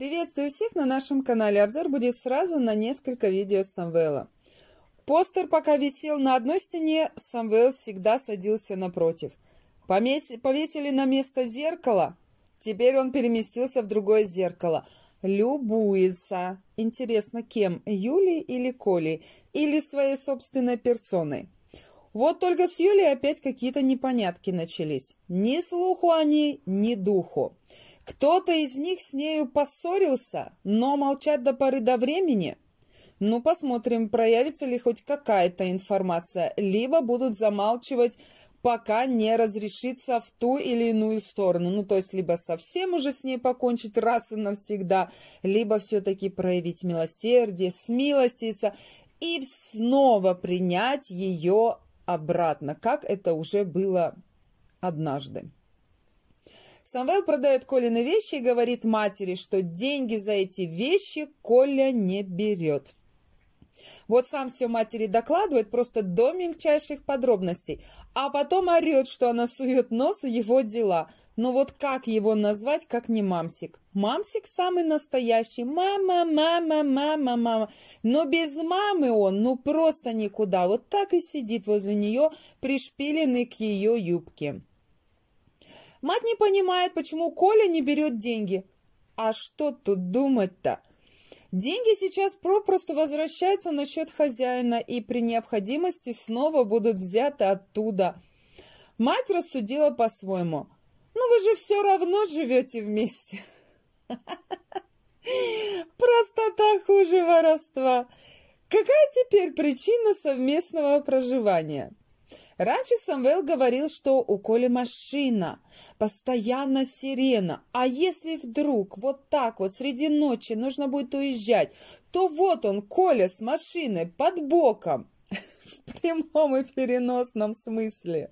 Приветствую всех на нашем канале. Обзор будет сразу на несколько видео с Самвела. Постер пока висел на одной стене, Самвел всегда садился напротив. Повесили на место зеркало, теперь он переместился в другое зеркало. Любуется. Интересно, кем? Юли или Колей? Или своей собственной персоной? Вот только с Юлей опять какие-то непонятки начались. Ни слуху они, ни духу. Кто-то из них с нею поссорился, но молчат до поры до времени. Ну, посмотрим, проявится ли хоть какая-то информация, либо будут замалчивать, пока не разрешится в ту или иную сторону. Ну, то есть, либо совсем уже с ней покончить раз и навсегда, либо все-таки проявить милосердие, смилоститься и снова принять ее обратно, как это уже было однажды. Самвел продает Колины вещи и говорит матери, что деньги за эти вещи Коля не берет. Вот сам все матери докладывает просто до мельчайших подробностей, а потом орет, что она сует нос в его дела. Но ну вот как его назвать, как не мамсик? Мамсик самый настоящий. Мама, мама, мама, мама. Но без мамы он ну просто никуда. Вот так и сидит возле нее, пришпиленный к ее юбке. Мать не понимает, почему Коля не берет деньги. А что тут думать-то? Деньги сейчас попросту возвращаются на счет хозяина и при необходимости снова будут взяты оттуда. Мать рассудила по-своему. «Ну вы же все равно живете вместе!» Простота хуже воровства. Какая теперь причина совместного проживания? Раньше Самвел говорил, что у Коли машина, постоянно сирена. А если вдруг вот так вот среди ночи нужно будет уезжать, то вот он, Коля с машины под боком. В прямом и переносном смысле.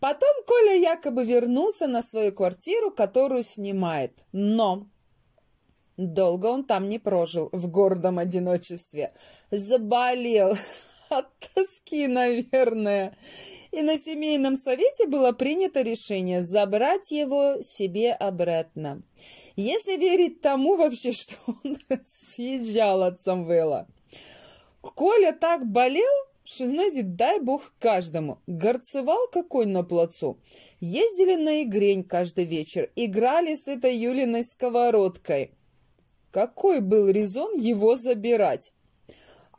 Потом Коля якобы вернулся на свою квартиру, которую снимает. Но долго он там не прожил в гордом одиночестве. Заболел. от тоски, наверное. И на семейном совете было принято решение забрать его себе обратно. Если верить тому вообще, что он съезжал от Самвела. Коля так болел, что, знаете, дай бог каждому. Горцевал какой на плацу. Ездили на игрень каждый вечер. Играли с этой Юлиной сковородкой. Какой был резон его забирать?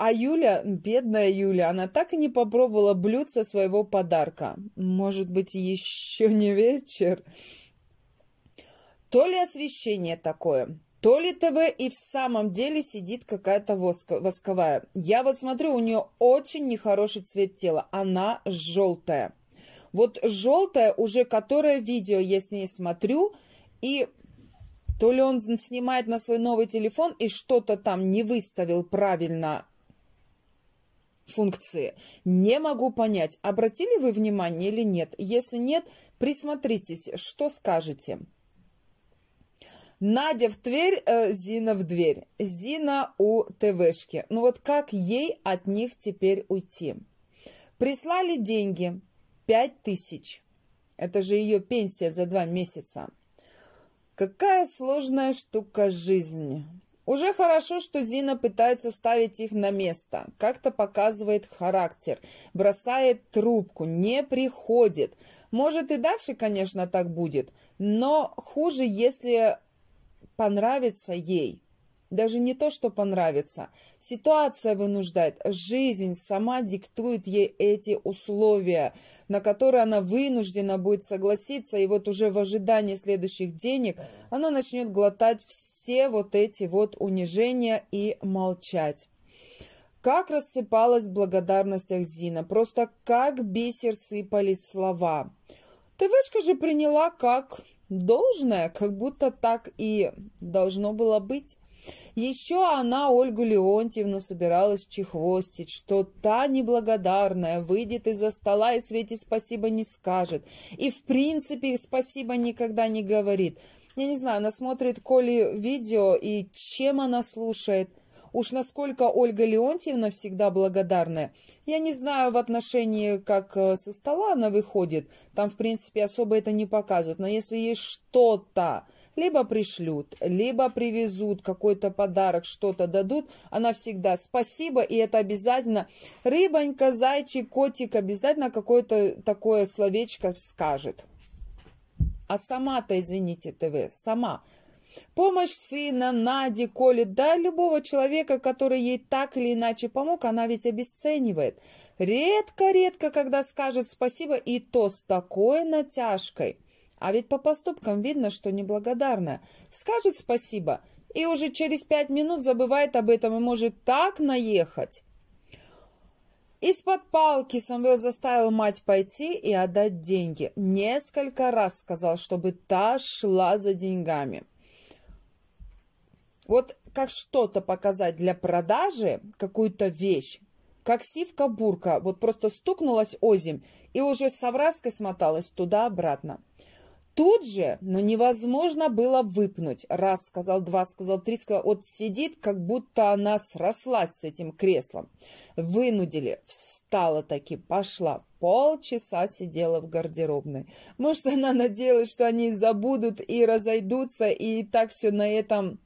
А Юля, бедная Юля, она так и не попробовала блюд своего подарка. Может быть, еще не вечер? То ли освещение такое, то ли ТВ и в самом деле сидит какая-то восковая. Я вот смотрю, у нее очень нехороший цвет тела. Она желтая. Вот желтая уже, которое видео я с ней смотрю, и то ли он снимает на свой новый телефон и что-то там не выставил правильно функции. Не могу понять, обратили вы внимание или нет. Если нет, присмотритесь, что скажете. Надя в Тверь, э, Зина в дверь. Зина у ТВшки. Ну вот как ей от них теперь уйти? Прислали деньги. пять тысяч. Это же ее пенсия за два месяца. Какая сложная штука жизнь. Уже хорошо, что Зина пытается ставить их на место. Как-то показывает характер. Бросает трубку. Не приходит. Может и дальше, конечно, так будет. Но хуже, если понравится ей. Даже не то, что понравится. Ситуация вынуждает, жизнь сама диктует ей эти условия, на которые она вынуждена будет согласиться, и вот уже в ожидании следующих денег она начнет глотать все вот эти вот унижения и молчать. Как рассыпалась в благодарностях Зина, просто как бисер сыпались слова. «Тывышка же приняла как должное, как будто так и должно было быть. Еще она, Ольгу Леонтьевну, собиралась чехвостить, что та неблагодарная выйдет из-за стола и Свете спасибо не скажет. И, в принципе, спасибо никогда не говорит. Я не знаю, она смотрит Коли видео и чем она слушает. Уж насколько Ольга Леонтьевна всегда благодарная. Я не знаю в отношении, как э, со стола она выходит. Там, в принципе, особо это не показывают. Но если есть что-то, либо пришлют, либо привезут какой-то подарок, что-то дадут, она всегда спасибо, и это обязательно рыбонька, зайчик, котик, обязательно какое-то такое словечко скажет. А сама-то, извините, ТВ, сама – Помощь сына, Нади, Коли, да любого человека, который ей так или иначе помог, она ведь обесценивает. Редко-редко, когда скажет спасибо, и то с такой натяжкой. А ведь по поступкам видно, что неблагодарная. Скажет спасибо, и уже через пять минут забывает об этом и может так наехать. Из-под палки Самвел заставил мать пойти и отдать деньги. Несколько раз сказал, чтобы та шла за деньгами. Вот как что-то показать для продажи, какую-то вещь, как сивка-бурка, вот просто стукнулась озим и уже с овраской смоталась туда-обратно. Тут же, но ну, невозможно было выпнуть. Раз сказал, два сказал, три сказал. Вот сидит, как будто она срослась с этим креслом. Вынудили. Встала таки, пошла. Полчаса сидела в гардеробной. Может, она надеялась, что они забудут и разойдутся, и так все на этом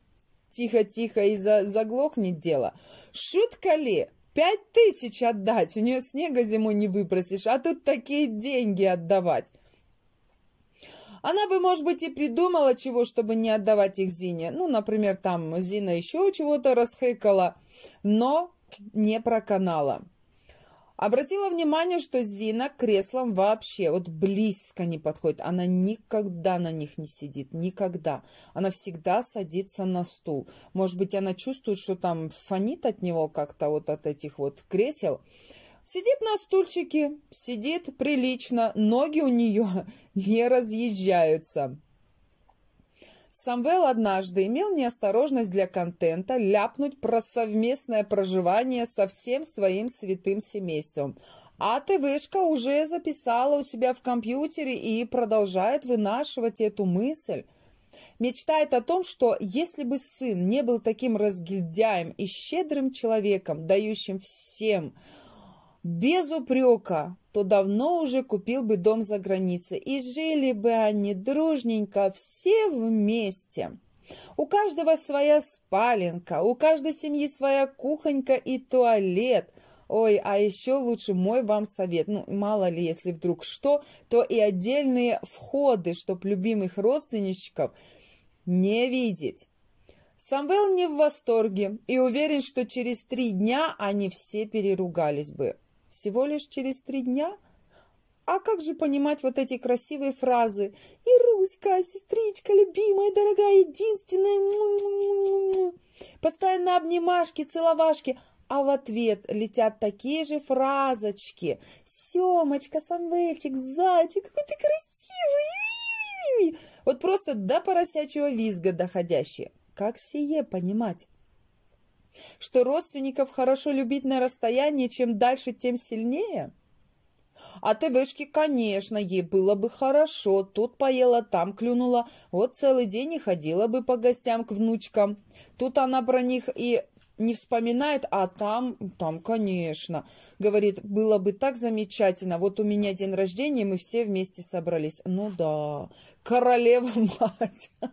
тихо-тихо и за заглохнет дело. Шутка ли? Пять тысяч отдать, у нее снега зимой не выпросишь, а тут такие деньги отдавать. Она бы, может быть, и придумала чего, чтобы не отдавать их Зине. Ну, например, там Зина еще чего-то расхыкала, но не проканала. Обратила внимание, что Зина к креслам вообще вот близко не подходит. Она никогда на них не сидит, никогда. Она всегда садится на стул. Может быть, она чувствует, что там фонит от него как-то вот от этих вот кресел. Сидит на стульчике, сидит прилично, ноги у нее не разъезжаются. Самвел однажды имел неосторожность для контента ляпнуть про совместное проживание со всем своим святым семейством. А ты, уже записала у себя в компьютере и продолжает вынашивать эту мысль. Мечтает о том, что если бы сын не был таким разгильдяем и щедрым человеком, дающим всем – без упрека, то давно уже купил бы дом за границей, и жили бы они дружненько все вместе. У каждого своя спаленка, у каждой семьи своя кухонька и туалет. Ой, а еще лучше мой вам совет. Ну, мало ли, если вдруг что, то и отдельные входы, чтоб любимых родственничков не видеть. Самвел не в восторге и уверен, что через три дня они все переругались бы. Всего лишь через три дня? А как же понимать вот эти красивые фразы? И Руська, сестричка, любимая, дорогая, единственная. Постоянно обнимашки, целовашки. А в ответ летят такие же фразочки. Семочка, Самвельчик, зайчик, какой ты красивый. Вот просто до поросячьего визга доходящие. Как сие понимать? что родственников хорошо любить на расстоянии, чем дальше, тем сильнее? От а Эвешки, конечно, ей было бы хорошо. Тут поела, там клюнула. Вот целый день и ходила бы по гостям к внучкам. Тут она про них и не вспоминает, а там, там, конечно. Говорит, было бы так замечательно. Вот у меня день рождения, мы все вместе собрались. Ну да, королева мать.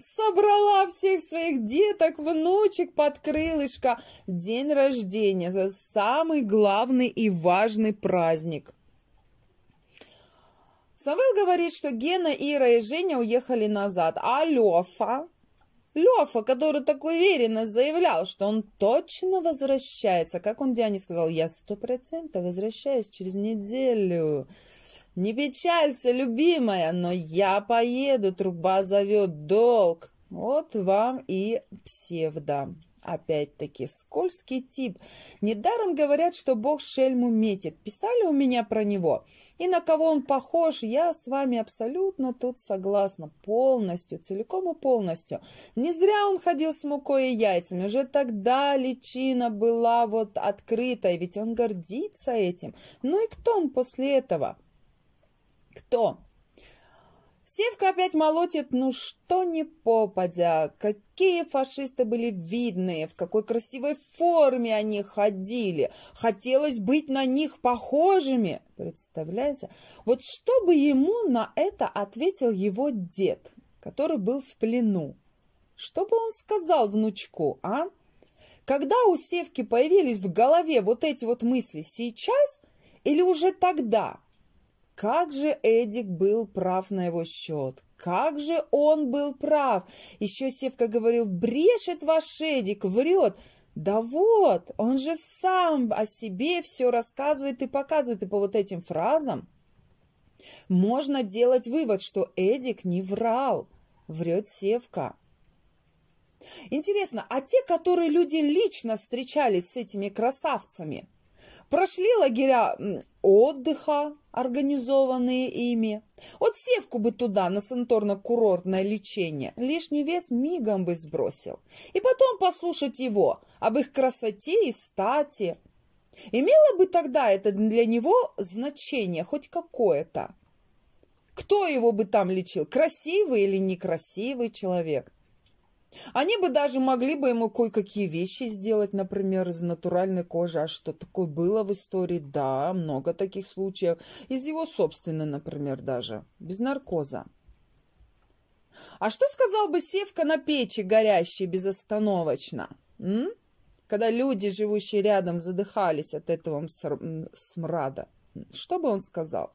Собрала всех своих деток, внучек под крылышко. День рождения – это самый главный и важный праздник. Савел говорит, что Гена, Ира и Женя уехали назад, а Лёфа, Лёфа, который так уверенно заявлял, что он точно возвращается, как он Диане сказал, я сто процентов возвращаюсь через неделю. «Не печалься, любимая, но я поеду, труба зовет долг». Вот вам и псевдо. Опять-таки, скользкий тип. Недаром говорят, что бог шельму метит. Писали у меня про него. И на кого он похож, я с вами абсолютно тут согласна. Полностью, целиком и полностью. Не зря он ходил с мукой и яйцами. Уже тогда личина была вот открытой, ведь он гордится этим. Ну и кто он после этого? Кто? Севка опять молотит, ну что не попадя. Какие фашисты были видные, в какой красивой форме они ходили. Хотелось быть на них похожими, представляете? Вот что бы ему на это ответил его дед, который был в плену? Что бы он сказал внучку, а? Когда у Севки появились в голове вот эти вот мысли сейчас или уже тогда – как же Эдик был прав на его счет. Как же он был прав. Еще Севка говорил, брешет ваш Эдик, врет. Да вот, он же сам о себе все рассказывает и показывает. И по вот этим фразам можно делать вывод, что Эдик не врал. Врет Севка. Интересно, а те, которые люди лично встречались с этими красавцами – прошли лагеря отдыха, организованные ими. Вот севку бы туда на санаторно-курортное лечение лишний вес мигом бы сбросил. И потом послушать его об их красоте и стати. Имело бы тогда это для него значение хоть какое-то. Кто его бы там лечил, красивый или некрасивый человек? Они бы даже могли бы ему кое-какие вещи сделать, например, из натуральной кожи. А что такое было в истории? Да, много таких случаев. Из его собственной, например, даже. Без наркоза. А что сказал бы Севка на печи, горящей безостановочно? М? Когда люди, живущие рядом, задыхались от этого смрада. Что бы он сказал?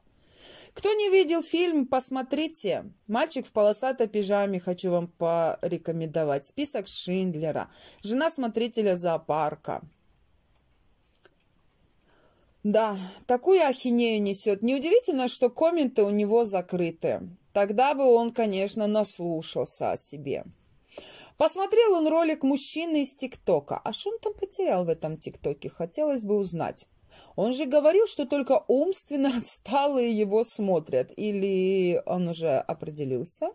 Кто не видел фильм, посмотрите. «Мальчик в полосатой пижаме» хочу вам порекомендовать. Список Шиндлера. «Жена смотрителя зоопарка». Да, такую ахинею несет. Неудивительно, что комменты у него закрыты. Тогда бы он, конечно, наслушался о себе. Посмотрел он ролик мужчины из ТикТока. А что он там потерял в этом ТикТоке? Хотелось бы узнать. Он же говорил, что только умственно отсталые его смотрят. Или он уже определился?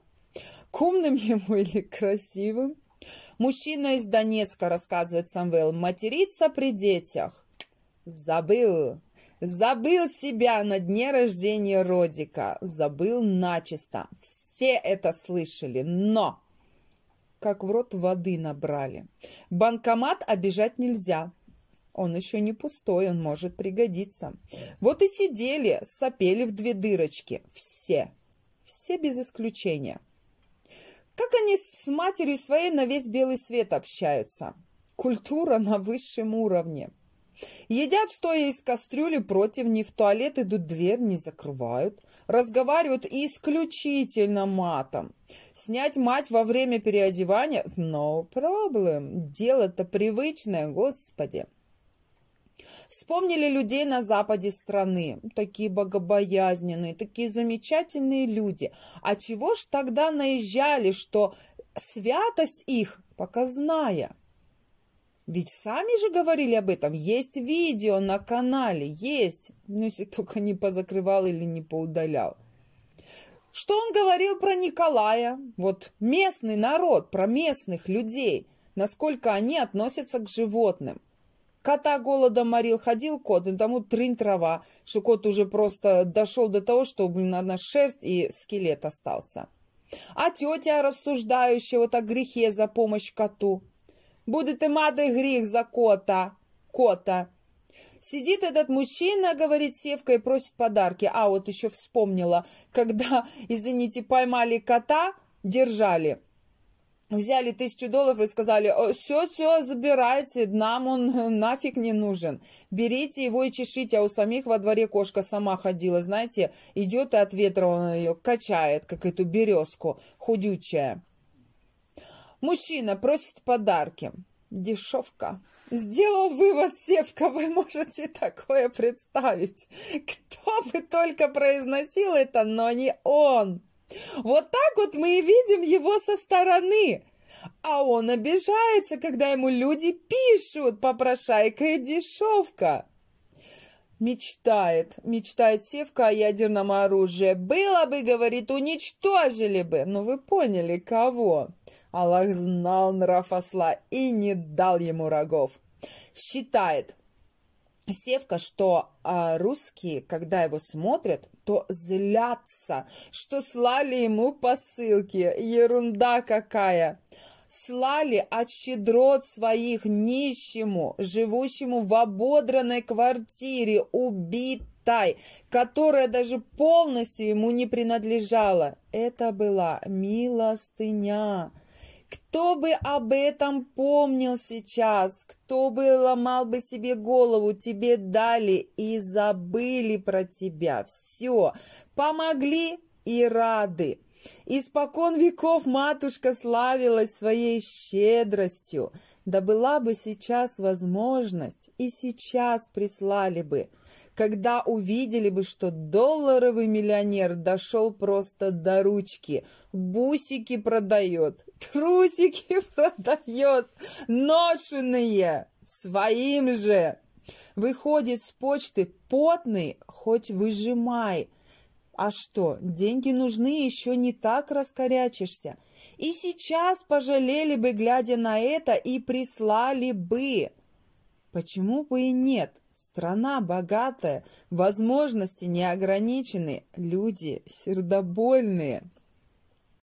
К умным ему или красивым? Мужчина из Донецка, рассказывает Самвел, матерится при детях. Забыл. Забыл себя на дне рождения Родика. Забыл начисто. Все это слышали, но как в рот воды набрали. Банкомат обижать нельзя. Он еще не пустой, он может пригодиться. Вот и сидели, сопели в две дырочки. Все. Все без исключения. Как они с матерью своей на весь белый свет общаются? Культура на высшем уровне. Едят, стоя из кастрюли против не в туалет идут, дверь не закрывают. Разговаривают исключительно матом. Снять мать во время переодевания – no problem. Дело-то привычное, господи. Вспомнили людей на западе страны, такие богобоязненные, такие замечательные люди. А чего ж тогда наезжали, что святость их показная? Ведь сами же говорили об этом. Есть видео на канале, есть. Ну, если только не позакрывал или не поудалял. Что он говорил про Николая? Вот местный народ, про местных людей, насколько они относятся к животным. Кота голодом морил, ходил кот, и тому трынь трава, что кот уже просто дошел до того, что, блин, одна шерсть и скелет остался. А тетя, рассуждающая вот о грехе за помощь коту, будет и мады грех за кота, кота. Сидит этот мужчина, говорит Севка, и просит подарки. А, вот еще вспомнила, когда, извините, поймали кота, держали – взяли тысячу долларов и сказали, все-все, забирайте, нам он э, нафиг не нужен. Берите его и чешите, а у самих во дворе кошка сама ходила, знаете, идет и от ветра он ее качает, как эту березку худючая. Мужчина просит подарки. Дешевка. Сделал вывод Севка, вы можете такое представить. Кто бы только произносил это, но не он. Вот так вот мы и видим его со стороны. А он обижается, когда ему люди пишут «попрошайка и дешевка». Мечтает, мечтает Севка о ядерном оружии. Было бы, говорит, уничтожили бы. Но ну, вы поняли, кого? Аллах знал нрав осла и не дал ему рогов. Считает, Севка, что а, русские, когда его смотрят, то злятся, что слали ему посылки. Ерунда какая! Слали от щедрот своих нищему, живущему в ободранной квартире, убитой, которая даже полностью ему не принадлежала. Это была милостыня. Кто бы об этом помнил сейчас, кто бы ломал бы себе голову, тебе дали и забыли про тебя. Все, помогли и рады. Испокон веков матушка славилась своей щедростью. Да была бы сейчас возможность, и сейчас прислали бы когда увидели бы, что долларовый миллионер дошел просто до ручки, бусики продает, трусики продает, ношеные, своим же. Выходит с почты потный, хоть выжимай. А что, деньги нужны, еще не так раскорячишься. И сейчас пожалели бы, глядя на это, и прислали бы. Почему бы и нет? Страна богатая, возможности неограничены, люди сердобольные.